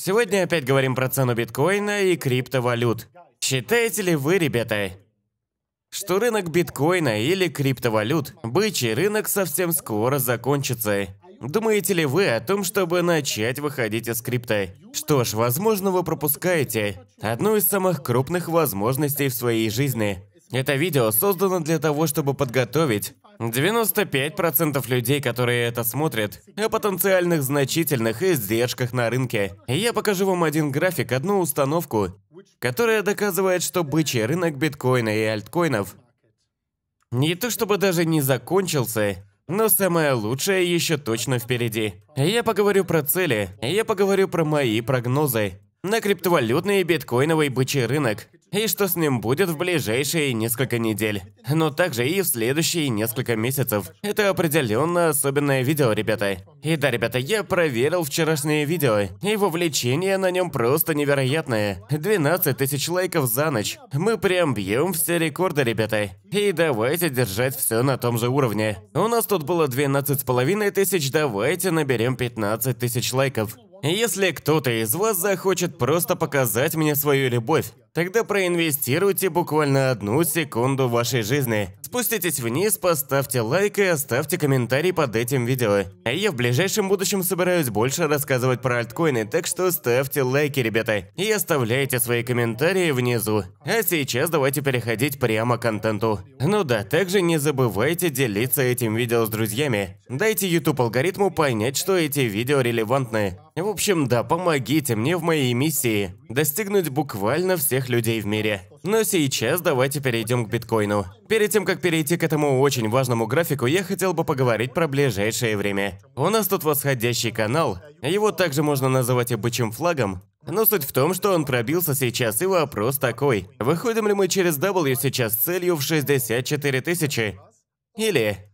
Сегодня опять говорим про цену биткоина и криптовалют. Считаете ли вы, ребята, что рынок биткоина или криптовалют, бычий рынок совсем скоро закончится? Думаете ли вы о том, чтобы начать выходить из крипты? Что ж, возможно, вы пропускаете одну из самых крупных возможностей в своей жизни. Это видео создано для того, чтобы подготовить 95% людей, которые это смотрят, о потенциальных значительных издержках на рынке. И я покажу вам один график, одну установку, которая доказывает, что бычий рынок биткоина и альткоинов не то чтобы даже не закончился, но самое лучшее еще точно впереди. Я поговорю про цели, я поговорю про мои прогнозы на криптовалютный и биткоиновый бычий рынок и что с ним будет в ближайшие несколько недель, но также и в следующие несколько месяцев. Это определенно особенное видео, ребята. И да, ребята, я проверил вчерашнее видео, и вовлечение на нем просто невероятное. 12 тысяч лайков за ночь. Мы прям бьем все рекорды, ребята. И давайте держать все на том же уровне. У нас тут было 12 с половиной тысяч, давайте наберем 15 тысяч лайков. Если кто-то из вас захочет просто показать мне свою любовь, Тогда проинвестируйте буквально одну секунду вашей жизни. Спуститесь вниз, поставьте лайк и оставьте комментарий под этим видео. А я в ближайшем будущем собираюсь больше рассказывать про альткоины, так что ставьте лайки, ребята. И оставляйте свои комментарии внизу. А сейчас давайте переходить прямо к контенту. Ну да, также не забывайте делиться этим видео с друзьями. Дайте YouTube алгоритму понять, что эти видео релевантны. В общем, да, помогите мне в моей миссии. Достигнуть буквально всех всех людей в мире. Но сейчас давайте перейдем к биткоину. Перед тем, как перейти к этому очень важному графику, я хотел бы поговорить про ближайшее время. У нас тут восходящий канал, его также можно называть и флагом, но суть в том, что он пробился сейчас, и вопрос такой. Выходим ли мы через W сейчас с целью в 64 тысячи? Или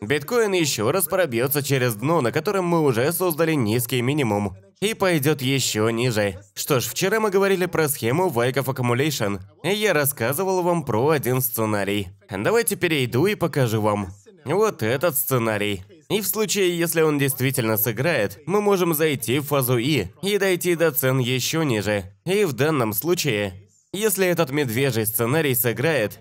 Биткоин еще раз пробьется через дно, на котором мы уже создали низкий минимум, и пойдет еще ниже. Что ж, вчера мы говорили про схему Wake of Accumulation, и я рассказывал вам про один сценарий. Давайте перейду и покажу вам. Вот этот сценарий. И в случае, если он действительно сыграет, мы можем зайти в фазу И и дойти до цен еще ниже. И в данном случае, если этот медвежий сценарий сыграет,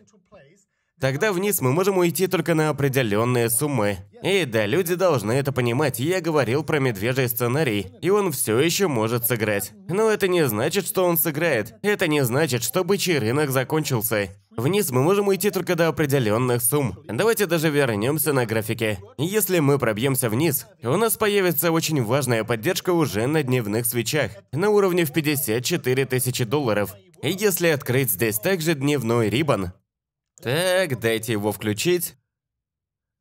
Тогда вниз мы можем уйти только на определенные суммы. И да, люди должны это понимать, я говорил про медвежий сценарий, и он все еще может сыграть. Но это не значит, что он сыграет. Это не значит, что бычий рынок закончился. Вниз мы можем уйти только до определенных сумм. Давайте даже вернемся на графике. Если мы пробьемся вниз, у нас появится очень важная поддержка уже на дневных свечах, на уровне в 54 тысячи долларов. И если открыть здесь также дневной рибан, так, дайте его включить.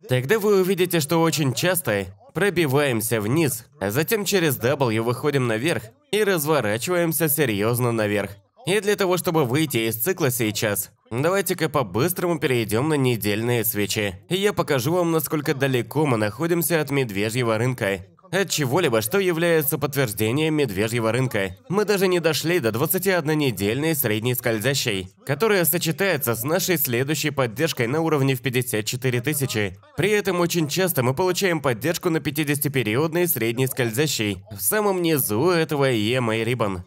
Тогда вы увидите, что очень часто пробиваемся вниз, а затем через W выходим наверх и разворачиваемся серьезно наверх. И для того, чтобы выйти из цикла сейчас, давайте-ка по-быстрому перейдем на недельные свечи. И я покажу вам, насколько далеко мы находимся от медвежьего рынка от чего-либо, что является подтверждением медвежьего рынка. Мы даже не дошли до 21-недельной средней скользящей, которая сочетается с нашей следующей поддержкой на уровне в 54 тысячи. При этом очень часто мы получаем поддержку на 50-периодной средней скользящей, в самом низу этого EMA Ribbon.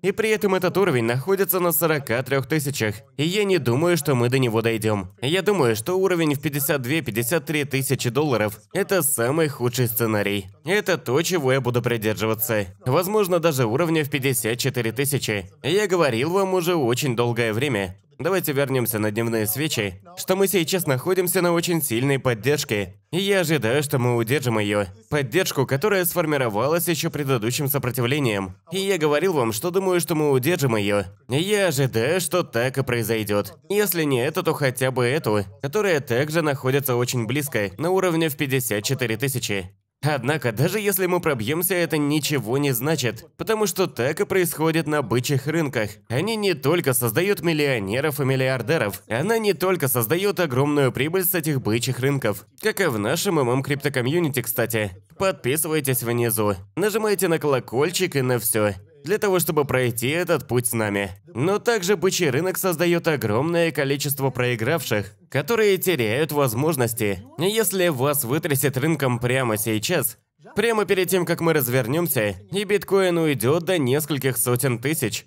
И при этом этот уровень находится на 43 тысячах. И я не думаю, что мы до него дойдем. Я думаю, что уровень в 52-53 тысячи долларов – это самый худший сценарий. Это то, чего я буду придерживаться. Возможно, даже уровня в 54 тысячи. Я говорил вам уже очень долгое время. Давайте вернемся на дневные свечи, что мы сейчас находимся на очень сильной поддержке. И я ожидаю, что мы удержим ее. Поддержку, которая сформировалась еще предыдущим сопротивлением. И я говорил вам, что думаю, что мы удержим ее. я ожидаю, что так и произойдет. Если не это, то хотя бы эту, которая также находится очень близко, на уровне в 54 тысячи. Однако, даже если мы пробьемся, это ничего не значит, потому что так и происходит на бычьих рынках. Они не только создают миллионеров и миллиардеров, она не только создает огромную прибыль с этих бычьих рынков, как и в нашем ММ комьюнити кстати. Подписывайтесь внизу, нажимайте на колокольчик и на все для того, чтобы пройти этот путь с нами. Но также бычий рынок создает огромное количество проигравших, которые теряют возможности. Если вас вытрясет рынком прямо сейчас, прямо перед тем, как мы развернемся, и биткоин уйдет до нескольких сотен тысяч,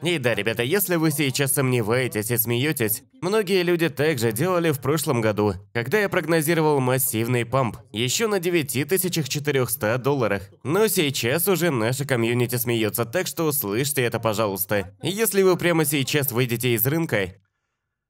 и да, ребята, если вы сейчас сомневаетесь и смеетесь, многие люди также делали в прошлом году, когда я прогнозировал массивный памп, еще на 9400 долларах. Но сейчас уже наша комьюнити смеется, так что услышьте это, пожалуйста. Если вы прямо сейчас выйдете из рынка,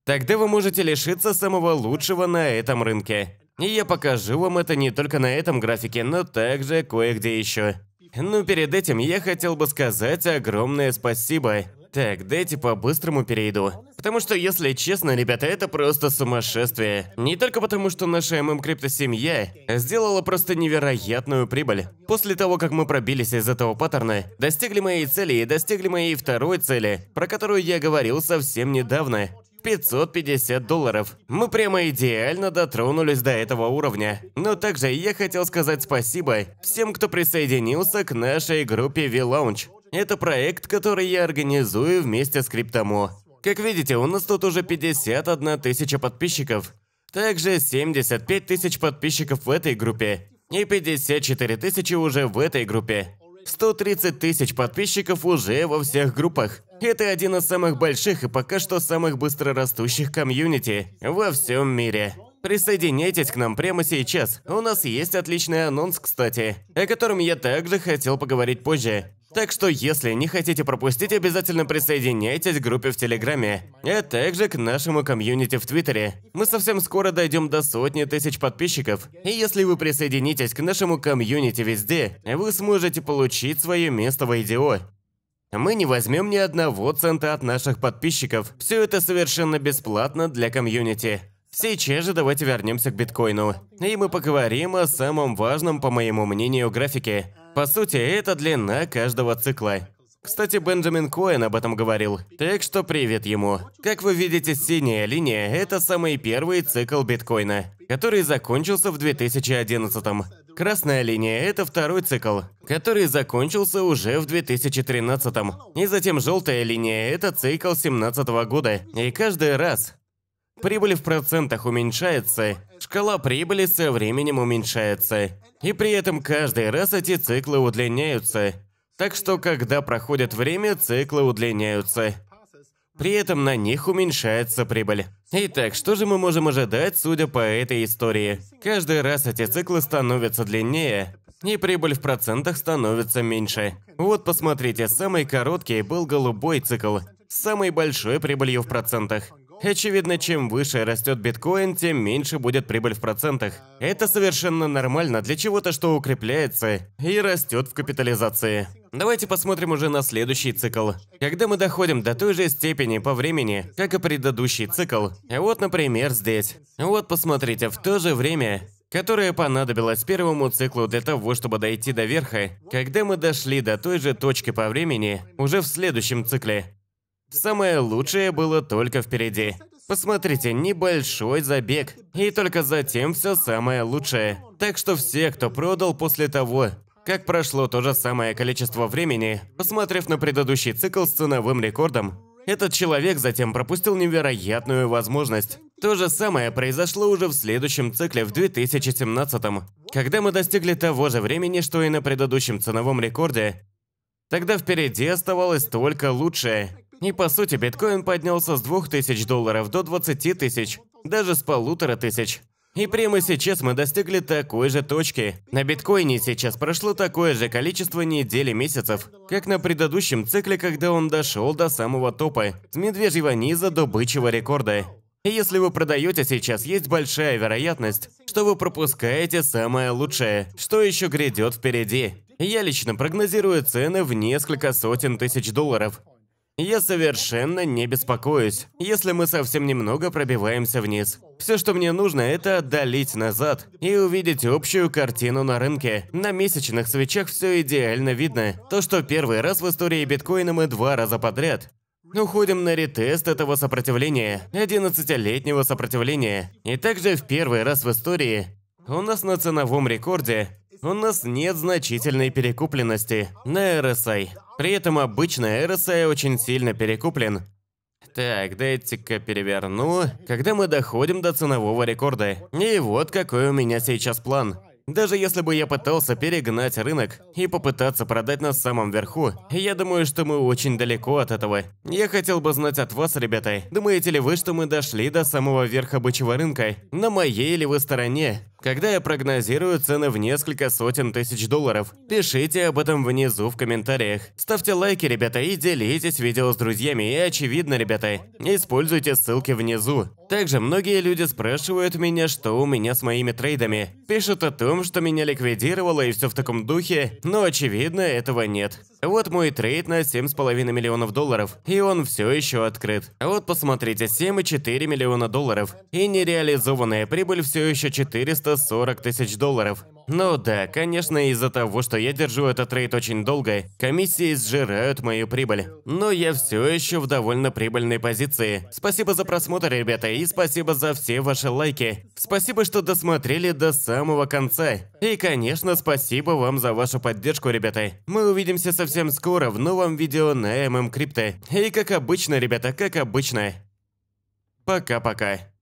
тогда вы можете лишиться самого лучшего на этом рынке. И я покажу вам это не только на этом графике, но также кое-где еще. Ну, перед этим я хотел бы сказать огромное спасибо так, дайте по-быстрому перейду. Потому что, если честно, ребята, это просто сумасшествие. Не только потому, что наша ММ Крипто семья сделала просто невероятную прибыль. После того, как мы пробились из этого паттерна, достигли моей цели и достигли моей второй цели, про которую я говорил совсем недавно. 550 долларов. Мы прямо идеально дотронулись до этого уровня. Но также я хотел сказать спасибо всем, кто присоединился к нашей группе v Launch. Это проект, который я организую вместе с Криптомо. Как видите, у нас тут уже 51 тысяча подписчиков. Также 75 тысяч подписчиков в этой группе. И 54 тысячи уже в этой группе. 130 тысяч подписчиков уже во всех группах. Это один из самых больших и пока что самых быстрорастущих комьюнити во всем мире. Присоединяйтесь к нам прямо сейчас. У нас есть отличный анонс, кстати, о котором я также хотел поговорить позже. Так что, если не хотите пропустить, обязательно присоединяйтесь к группе в Телеграме, а также к нашему комьюнити в Твиттере. Мы совсем скоро дойдем до сотни тысяч подписчиков, и если вы присоединитесь к нашему комьюнити везде, вы сможете получить свое место в IDO. Мы не возьмем ни одного цента от наших подписчиков. Все это совершенно бесплатно для комьюнити. Сейчас же давайте вернемся к биткоину. И мы поговорим о самом важном, по моему мнению, графике. По сути, это длина каждого цикла. Кстати, Бенджамин Коэн об этом говорил, так что привет ему. Как вы видите, синяя линия – это самый первый цикл биткоина, который закончился в 2011 -м. Красная линия – это второй цикл, который закончился уже в 2013 -м. И затем желтая линия – это цикл 2017 -го года. И каждый раз прибыль в процентах уменьшается, шкала прибыли со временем уменьшается. И при этом каждый раз эти циклы удлиняются. Так что, когда проходит время, циклы удлиняются. При этом на них уменьшается прибыль. Итак, что же мы можем ожидать, судя по этой истории? Каждый раз эти циклы становятся длиннее, и прибыль в процентах становится меньше. Вот посмотрите, самый короткий был голубой цикл, с самой большой прибылью в процентах. Очевидно, чем выше растет биткоин, тем меньше будет прибыль в процентах. Это совершенно нормально для чего-то, что укрепляется и растет в капитализации. Давайте посмотрим уже на следующий цикл. Когда мы доходим до той же степени по времени, как и предыдущий цикл. Вот, например, здесь. Вот, посмотрите, в то же время которое понадобилось первому циклу для того, чтобы дойти до верха, когда мы дошли до той же точки по времени уже в следующем цикле. Самое лучшее было только впереди. Посмотрите, небольшой забег, и только затем все самое лучшее. Так что все, кто продал после того, как прошло то же самое количество времени, посмотрев на предыдущий цикл с ценовым рекордом, этот человек затем пропустил невероятную возможность. То же самое произошло уже в следующем цикле в 2017 когда мы достигли того же времени, что и на предыдущем ценовом рекорде. Тогда впереди оставалось только лучшее. И по сути биткоин поднялся с 2000 долларов до 20 тысяч, даже с полутора тысяч. И прямо сейчас мы достигли такой же точки. На биткоине сейчас прошло такое же количество недель и месяцев, как на предыдущем цикле, когда он дошел до самого топа, с медвежьего низа до бычьего рекорда. И если вы продаете сейчас, есть большая вероятность, что вы пропускаете самое лучшее, что еще грядет впереди. Я лично прогнозирую цены в несколько сотен тысяч долларов. Я совершенно не беспокоюсь, если мы совсем немного пробиваемся вниз. Все, что мне нужно, это отдалить назад и увидеть общую картину на рынке. На месячных свечах все идеально видно. То, что первый раз в истории биткоина мы два раза подряд. Уходим ну, на ретест этого сопротивления, 11-летнего сопротивления. И также в первый раз в истории у нас на ценовом рекорде у нас нет значительной перекупленности на RSI. При этом обычно RSI очень сильно перекуплен. Так, дайте-ка переверну, когда мы доходим до ценового рекорда. И вот какой у меня сейчас план. Даже если бы я пытался перегнать рынок и попытаться продать на самом верху, я думаю, что мы очень далеко от этого. Я хотел бы знать от вас, ребята, думаете ли вы, что мы дошли до самого верха бычьего рынка? На моей ли вы стороне? когда я прогнозирую цены в несколько сотен тысяч долларов. Пишите об этом внизу в комментариях. Ставьте лайки, ребята, и делитесь видео с друзьями. И очевидно, ребята, используйте ссылки внизу. Также многие люди спрашивают меня, что у меня с моими трейдами. Пишут о том, что меня ликвидировало и все в таком духе, но очевидно этого нет. Вот мой трейд на 7,5 миллионов долларов, и он все еще открыт. А вот посмотрите, 7,4 миллиона долларов, и нереализованная прибыль все еще 400 340 тысяч долларов. Ну да, конечно, из-за того, что я держу этот рейд очень долго, комиссии сжирают мою прибыль. Но я все еще в довольно прибыльной позиции. Спасибо за просмотр, ребята, и спасибо за все ваши лайки. Спасибо, что досмотрели до самого конца. И, конечно, спасибо вам за вашу поддержку, ребята. Мы увидимся совсем скоро в новом видео на ММ Крипто. И как обычно, ребята, как обычно. Пока-пока.